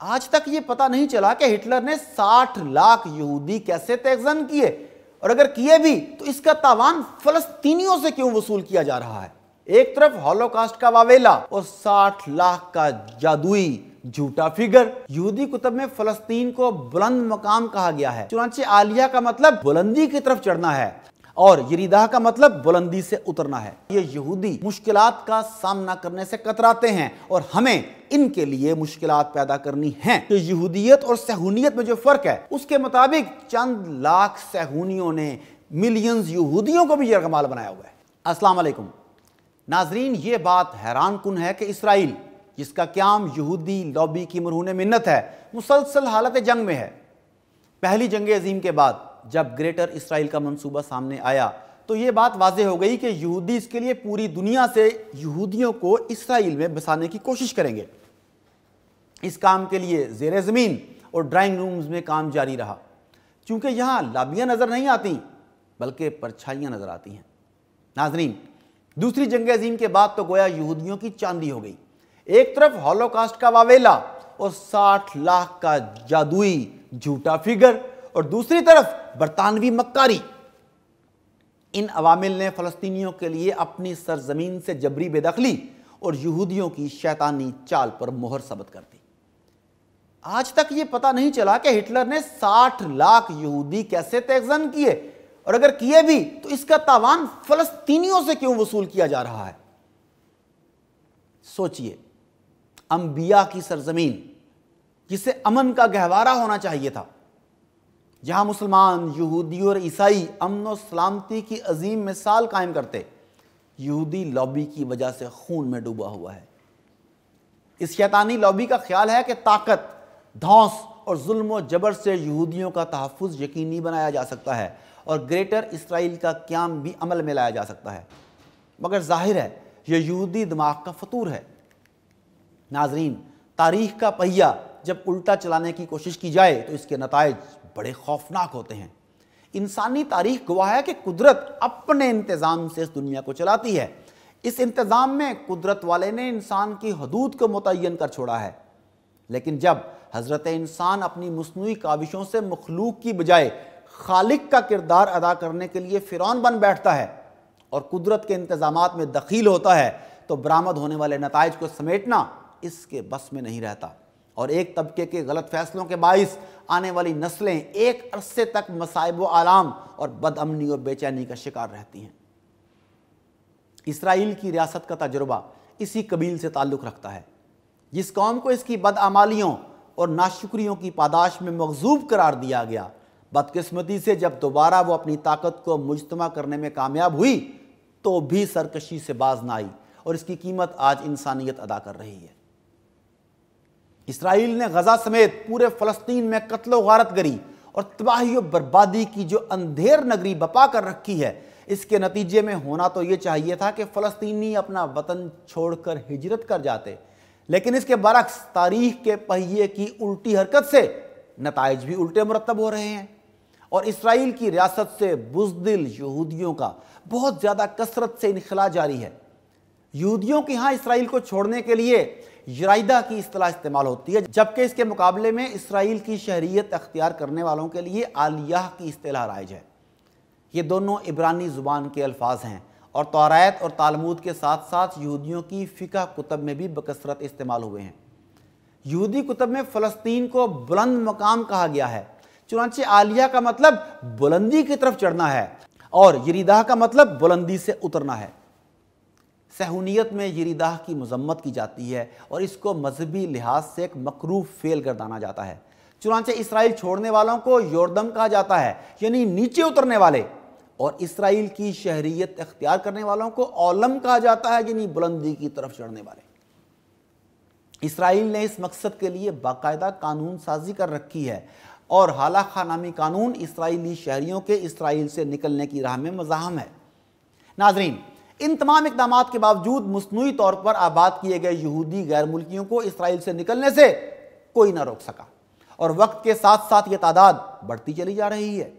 आज तक ये पता नहीं चला कि हिटलर ने 60 लाख यहूदी कैसे तेजन किए और अगर किए भी तो इसका तावान फलस्तीनियों से क्यों वसूल किया जा रहा है एक तरफ हॉलोकास्ट का वावेला और 60 लाख का जादुई झूठा फिगर यहूदी कुतब में फलस्तीन को बुलंद मकाम कहा गया है चुनाचे आलिया का मतलब बुलंदी की तरफ चढ़ना है और यरीदाह का मतलब बुलंदी से उतरना है ये यहूदी मुश्किल का सामना करने से कतराते हैं और हमें इनके लिए मुश्किल पैदा करनी है तो यहूदियत और सहूनियत में जो फर्क है उसके मुताबिक चंद लाख सहूनियों ने मिलियंस यहूदियों को भी यमाल बनाया हुआ है असलम नाजरीन ये बात हैरान कन है कि इसराइल जिसका क्याम यहूदी लॉबी की मरहून मन्नत है मुसलसल हालत जंग में है पहली जंग अजीम के बाद जब ग्रेटर इसराइल का मंसूबा सामने आया तो ये बात वाजे हो गई कि यहूदी इसके लिए पूरी दुनिया से यहूदियों को इसराइल में बसाने की कोशिश करेंगे इस काम के लिए जेर ज़मीन और ड्राइंग रूम्स में काम जारी रहा क्योंकि यहाँ लाबियाँ नज़र नहीं आती बल्कि परछाइयाँ नज़र आती हैं नाजरीन दूसरी जंग अजीम के बाद तो गोया यहूदियों की चांदी हो गई एक तरफ हॉलोकास्ट का वावेला और 60 लाख का जादुई झूठा फिगर और दूसरी तरफ बरतानवी मक्कारी इन अवामिल ने फ़लस्तीनियों के लिए अपनी सरजमीन से जबरी बेदखली और यहूदियों की शैतानी चाल पर मोहर सबत कर दी आज तक यह पता नहीं चला कि हिटलर ने 60 लाख यहूदी कैसे तेजन किए और अगर किए भी तो इसका तावान फलस्तीनियों से क्यों वसूल किया जा रहा है सोचिए अंबिया की सरजमीन जिसे अमन का गहवारा होना चाहिए था जहाँ मुसलमान यहूदी और ईसाई अमन और सलामती की अजीम मिसाल कायम करते यहूदी लॉबी की वजह से खून में डूबा हुआ है इस शैतानी लॉबी का ख्याल है कि ताकत धौस और जुल्म जबर से यहूदियों का तहफ़ यकीनी बनाया जा सकता है और ग्रेटर इसराइल का क्याम भी अमल में लाया जा सकता है मगर जाहिर है यह यहूदी दिमाग का फतूर है नाजरीन तारीख का पहिया जब उल्टा चलाने की कोशिश की जाए तो इसके नतज बड़े खौफनाक होते हैं इंसानी तारीख गवाह है कि कुदरत अपने इंतज़ाम से इस दुनिया को चलाती है इस इंतज़ाम में कुदरत वाले ने इंसान की हदूद को मुतन कर छोड़ा है लेकिन जब हज़रत इंसान अपनी मसनू काविशों से मखलूक की बजाय खालिक का किरदार अदा करने के लिए फ़िरौन बन बैठता है और कुदरत के इंतज़ाम में दखील होता है तो बरामद होने वाले नतज को समेटना इसके बस में नहीं रहता और एक तबके के गलत फैसलों के बायस आने वाली नस्लें एक अरसे तक मसाइब आलाम और बदअमनी और बेचैनी का शिकार रहती हैं इसराइल की रियासत का तजुर्बा इसी कबील से ताल्लुक़ रखता है जिस कौम को इसकी बदअमालियों और नाशुक्रियों की पादाश में मकजूब करार दिया गया बदकस्मती से जब दोबारा वो अपनी ताकत को मुजतमा करने में कामयाब हुई तो भी सरकशी से बाज ना आई और इसकी कीमत आज इंसानियत अदा कर रही है इसराइल ने गजा समेत पूरे फलस्तीन में कत्लो गारत करी और तबाही और बर्बादी की जो अंधेर नगरी बपा कर रखी है इसके नतीजे में होना तो ये चाहिए था कि फ़लस्तीनी अपना वतन छोड़कर हिजरत कर जाते लेकिन इसके बरक्स तारीख के पहिए की उल्टी हरकत से नतज भी उल्टे मरतब हो रहे हैं और इसराइल की रियासत से बुजदिल यहूदियों का बहुत ज़्यादा कसरत से इनखला जारी है यहूदियों के यहाँ इसराइल को छोड़ने के लिए यराइदा की असलाह इस्तेमाल होती है जबकि इसके मुकाबले में इसराइल की शहरीत अख्तियार करने वालों के लिए आलिया की असलाह राइज है ये दोनों इबरानी ज़ुबान के अल्फाज हैं और तौरात और तालमूद के साथ साथ यहूदियों की फ़िका कुतब में भी बकसरत इस्तेमाल हुए हैं यहूदी कुतब में फ़लस्तीन को बुलंद मकाम कहा गया है चुनाचे आलिया का मतलब बुलंदी की तरफ चढ़ना है और यरीदाह का मतलब बुलंदी से उतरना है सहूनीत में यदाह की मजम्मत की जाती है और इसको मजहबी लिहाज से एक मकरू फेल गर्दाना जाता है चुनाचे इसराइल छोड़ने वालों को योरदम कहा जाता है यानी नीचे उतरने वाले और इसराइल की शहरीत अख्तियार करने वालों को ओलम कहा जाता है यानी बुलंदी की तरफ चढ़ने वाले इसराइल ने इस मकसद के लिए बाकायदा कानून साजी कर रखी है और हाला खानामी कानून इसराइली शहरीों के इसराइल से निकलने की राह में मजाहम है नाजरीन इन तमाम इकदाम के बावजूद मसनू तौर पर आबाद किए गए यहूदी गैर मुल्कियों को इसराइल से निकलने से कोई ना रोक सका और वक्त के साथ साथ ये तादाद बढ़ती चली जा रही है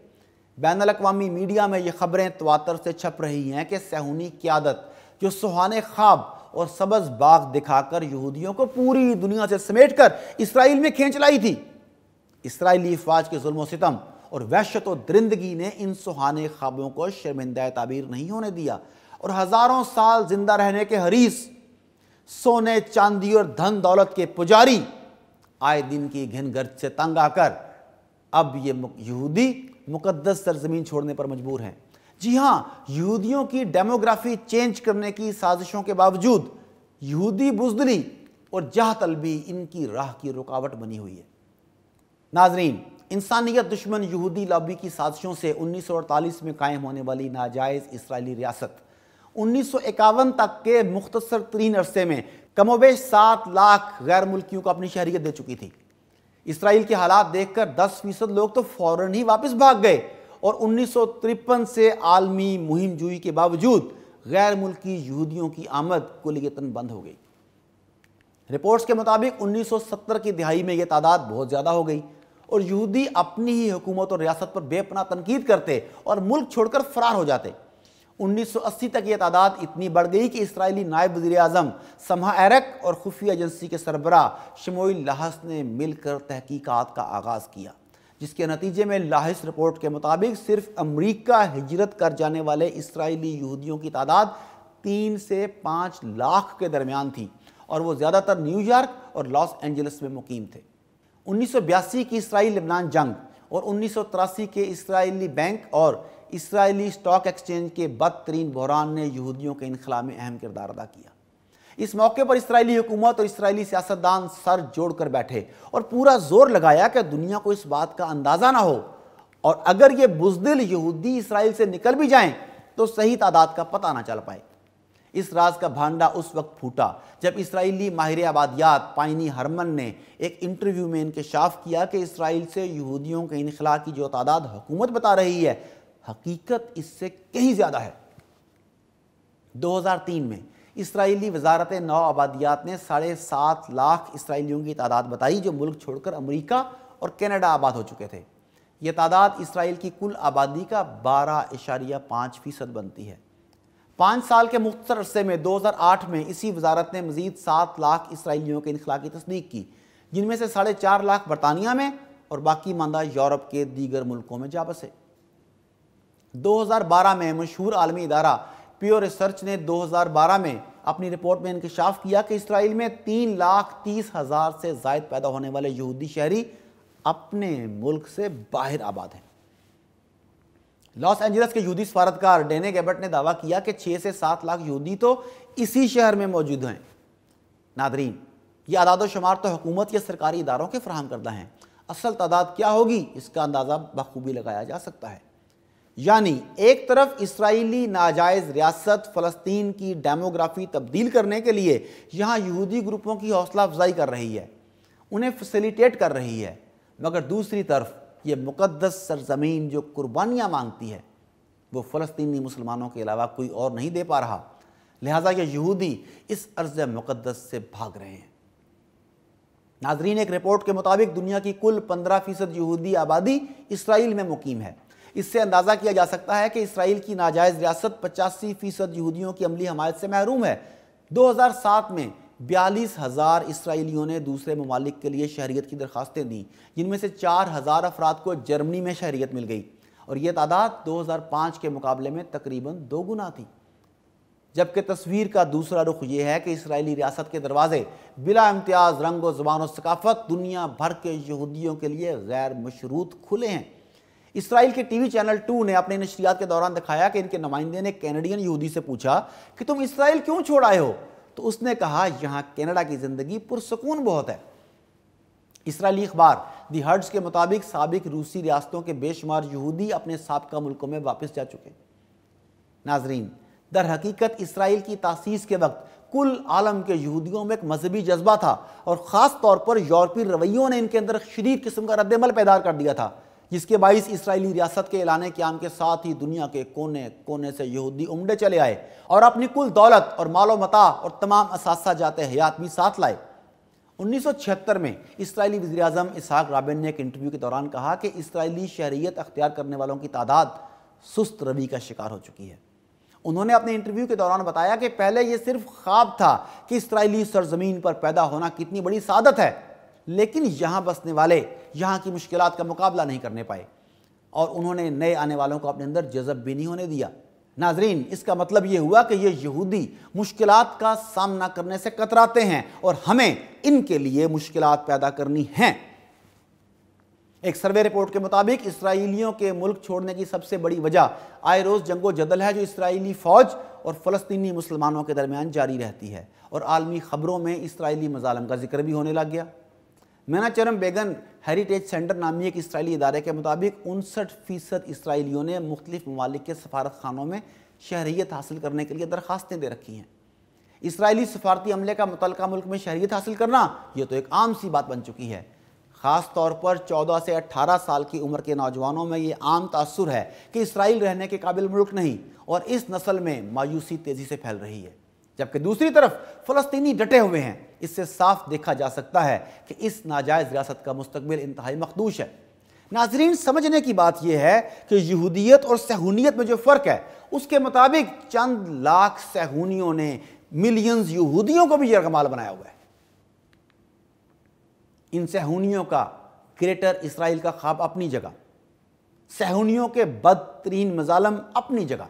बैन अवी मीडिया में ये खबरें तवातर से छप रही हैं कि सहूनी क्यादत जो सुहाने ख्वाब और सबज बाग दिखाकर यहूदियों को पूरी दुनिया से समेट कर इसराइल में खींच लाई थी इसराइली अफवाज के जुल्म सितम और वहशत व दरिंदगी ने इन सुहाने ख्वाबों को शर्मिंदा ताबीर नहीं होने दिया और हज़ारों साल जिंदा रहने के हरीस सोने चांदी और धन दौलत के पुजारी आए दिन की घिन गर्द से तंग आकर अब ये यहूदी मुकद्दस सरजमीन छोड़ने पर मजबूर हैं जी हाँ यहूदियों की डेमोग्राफी चेंज करने की साजिशों के बावजूद यहूदी बुजदली और जहा तलबी इनकी राह की रुकावट बनी हुई है नाजरीन इंसानियत दुश्मन यहूदी लॉबी की साजिशों से 1948 में कायम होने वाली नाजायज़ इसराइली रियासत 1951 तक के मुख्तर तरीन अरसे में कमोबेश सात लाख गैर मुल्कियों को अपनी शहरीत दे चुकी थी इसराइल के हालात देखकर दस फीसद लोग तो फ़ौरन ही वापस भाग गए और उन्नीस से आलमी मुहिम जुई के बावजूद गैर मुल्की यहूदियों की आमद कुलियतन बंद हो गई रिपोर्ट्स के मुताबिक 1970 की दिहाई में यह तादाद बहुत ज़्यादा हो गई और यहूदी अपनी ही हुकूमत और रियासत पर बेपना तनकीद करते और मुल्क छोड़कर फरार हो जाते 1980 तक ये तादाद इतनी बढ़ गई कि इसराइली नायब वजी अजम समा एरक और खुफिया एजेंसी के सरबरा शमोई लाहस ने मिलकर तहकीकत का आगाज़ किया जिसके नतीजे में लाहस रिपोर्ट के मुताबिक सिर्फ अमरीका हिजरत कर जाने वाले इसराइली यहूदियों की तादाद तीन से पाँच लाख के दरमियान थी और वो ज़्यादातर न्यूयॉर्क और लॉस एंजल्स में मुकम थे उन्नीस की इसराइल लिबनान जंग और उन्नीस के इसराइली बैंक और इसराइली स्टॉक एक्सचेंज के बदतरीन बहरान ने यहूदियों के इनखला में अहम किरदार अदा किया इस मौके पर इसराइली हुकूमत और इसराइली सियासतदान सर जोड़कर बैठे और पूरा जोर लगाया कि दुनिया को इस बात का अंदाज़ा ना हो और अगर ये बुजदिल यहूदी इसराइल से निकल भी जाएं तो सही तादाद का पता ना चल पाए इस राज का भांडा उस वक्त फूटा जब इसराइली माहिर आबादियात पाइनी हरमन ने एक इंटरव्यू में इनकशाफ किया कि इसराइल से यहूदियों के इनखला की जो तादाद हुकूमत बता रही है हकीकत इससे कहीं ज़्यादा है 2003 में इसराइली वजारत नौ आबादियात ने साढ़े सात लाख इसराइलियों की तादाद बताई जो मुल्क छोड़कर अमरीका और कैनेडा आबाद हो चुके थे यह तादाद इसराइल की कुल आबादी का बारह इशारिया पाँच फ़ीसद बनती है पाँच साल के मुख्तर अरसे में 2008 में इसी वजारत ने मजीद सात लाख इसराइलियों के इनखला की तस्दीक की जिनमें से साढ़े चार लाख बरतानिया में और बाकी मंदा यूरोप के दीगर मुल्कों में जा बसे 2012 में मशहूर आलमी इदारा प्योर रिसर्च ने 2012 में अपनी रिपोर्ट में इंकशाफ किया कि इसराइल में तीन लाख तीस हज़ार से जायद पैदा होने वाले यहूदी शहरी अपने मुल्क से बाहर आबाद हैं लॉस एंजल्स के यहूदी सफारतकार डेने गैबर्ट ने दावा किया कि छः से सात लाख यहूदी तो इसी शहर में मौजूद हैं नादरीन ये आदाद शुमार तो हुकूमत या सरकारी इदारों के फ्राहम करदा हैं असल तादाद क्या होगी इसका अंदाज़ा बखूबी लगाया जा सकता है यानी एक तरफ इसराइली नाजायज़ रियासत फ़लस्तीन की डेमोग्राफी तब्दील करने के लिए यहाँ यहूदी ग्रुपों की हौसला अफजाई कर रही है उन्हें फैसिलिटेट कर रही है मगर दूसरी तरफ ये मुकदस सरजमीन जो कुर्बानियाँ मांगती है वो फलस्तनी मुसलमानों के अलावा कोई और नहीं दे पा रहा लिहाजा ये यहूदी इस अर्ज़ मुकदस से भाग रहे हैं नाजरीन एक रिपोर्ट के मुताबिक दुनिया की कुल पंद्रह फ़ीसद यहूदी आबादी इसराइल में मुकीम है इससे अंदाज़ा किया जा सकता है कि इसराइल की नाजायज़ रियासत पचासी फ़ीसद यहूदियों की अमली हमायत से महरूम है 2007 में बयालीस हज़ार इसराइलियों ने दूसरे ममालिक के लिए शहरीत की दरखास्तें दी जिनमें से चार हज़ार अफराद को जर्मनी में शहरीत मिल गई और ये तादाद 2005 के मुकाबले में तकरीबन दो गुना थी जबकि तस्वीर का दूसरा रुख ये है कि इसराइली रियासत के दरवाजे बिला इम्तियाज़ रंग और ज़बान और सकाफ़त दुनिया भर के यहूदियों के लिए गैर मशरूत खुले हैं इसराइल के टीवी चैनल टू ने अपने नशरियात के दौरान दिखाया कि इनके नुमाइंदे ने कैनेडियन यहूदी से पूछा कि तुम इसराइल क्यों छोड़ आए हो तो उसने कहा यहां कैनेडा की ज़िंदगी पुरसकून बहुत है इसराइली अखबार दी हर्ड्स के मुताबिक सबक रूसी रियासतों के बेशुमार यहूदी अपने सबका मुल्कों में वापस जा चुके नाजरीन दर हकीकत इसराइल की तासीस के वक्त कुल आलम के यहूदियों में एक मजहबी जज्बा था और ख़ास तौर पर यूरोपीय रवैयों ने इनके अंदर शदीद किस्म का रद्दमल पैदा कर दिया था जिसके बाईस इसराइली रियासत के एलान क्याम के साथ ही दुनिया के कोने कोने से यहूदी उमड़े चले आए और अपनी कुल दौलत और मालो मता और तमाम असास्था जाते हयात भी साथ लाए 1976 में इसराइली वजी अजम इसहाक राबिन ने एक इंटरव्यू के दौरान कहा कि इसराइली शहरीत अख्तियार करने वालों की तादाद सुस्त रवि का शिकार हो चुकी है उन्होंने अपने इंटरव्यू के दौरान बताया कि पहले यह सिर्फ ख्वाब था कि इसराइली सरजमीन पर पैदा होना कितनी बड़ी सादत है लेकिन यहाँ बसने वाले यहाँ की मुश्किल का मुकाबला नहीं करने पाए और उन्होंने नए आने वालों को अपने अंदर जजब भी नहीं होने दिया नाजरीन इसका मतलब ये हुआ कि ये यहूदी मुश्किल का सामना करने से कतराते हैं और हमें इनके लिए मुश्किल पैदा करनी हैं एक सर्वे रिपोर्ट के मुताबिक इसराइलियों के मुल्क छोड़ने की सबसे बड़ी वजह आए रोज़ जंगो जदल है जो इसराइली फ़ौज और फ़लस्तीनी मुसलमानों के दरमियान जारी रहती है और आलमी ख़बरों में इसराइली मजालम का जिक्र भी होने लग गया मैनाचरम बेगन हेरिटेज सेंटर नामी एक इसराइली इदारे के मुताबिक उनसठ फीसद इसराइलियों ने मुख्तफ ममालिक के सफारत खानों में शहरीत हासिल करने के लिए दरख्वास्तें दे रखी हैं इसराइली सफारती अमले का मुतल मुल्क में शहरीत हासिल करना यह तो एक आम सी बात बन चुकी है ख़ास तौर पर 14 से 18 साल की उम्र के नौजवानों में ये आम तासर है कि इसराइल रहने के काबिल मुल्क नहीं और इस नस्ल में मायूसी तेज़ी से फैल रही है जबकि दूसरी तरफ फलस्तीनी डटे हुए हैं इससे साफ देखा जा सकता है कि इस नाजायज़ रियासत का मुस्तबिल इंतहाई मखदूश है नाजरीन समझने की बात यह है कि यहूदियत और सहूनीत में जो फ़र्क है उसके मुताबिक चंद लाख सहूनियों ने मिलियंस यहूदियों को भी यमाल बनाया हुआ है इन सहूनियों का ग्रेटर इसराइल का ख्वाब अपनी जगह सहूनियों के बदतरीन मजालम अपनी जगह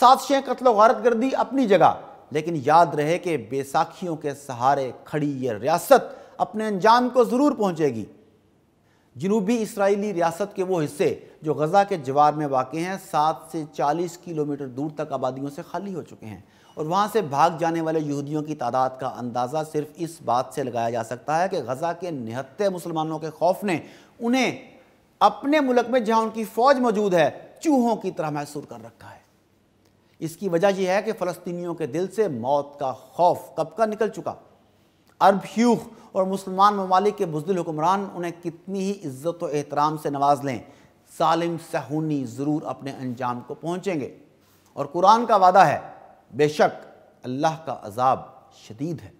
साजिशें कत्ल गारत गर्दी अपनी जगह लेकिन याद रहे कि बेसाखियों के सहारे खड़ी ये रियासत अपने अंजाम को ज़रूर पहुँचेगी जनूबी इसराइली रियासत के वो हिस्से जो गज़ा के जवार में वाक़ हैं सात से चालीस किलोमीटर दूर तक आबादियों से खाली हो चुके हैं और वहाँ से भाग जाने वाले यहूदियों की तादाद का अंदाज़ा सिर्फ इस बात से लगाया जा सकता है कि गज़ा के निहत्ते मुसलमानों के खौफ ने उन्हें अपने मुल्क में जहाँ उनकी फ़ौज मौजूद है चूहों की तरह महसूर कर रखा है इसकी वजह यह है कि फ़लस्तीनियों के दिल से मौत का खौफ कब का निकल चुका अरब ह्यूख और मुसलमान ममालिक के बुजदिल हुक्मरान उन्हें कितनी ही इज़्ज़त और एहतराम से नवाज लें सालिम सहूनी ज़रूर अपने अंजाम को पहुँचेंगे और कुरान का वादा है बेशक अल्लाह का अजाब शदीद है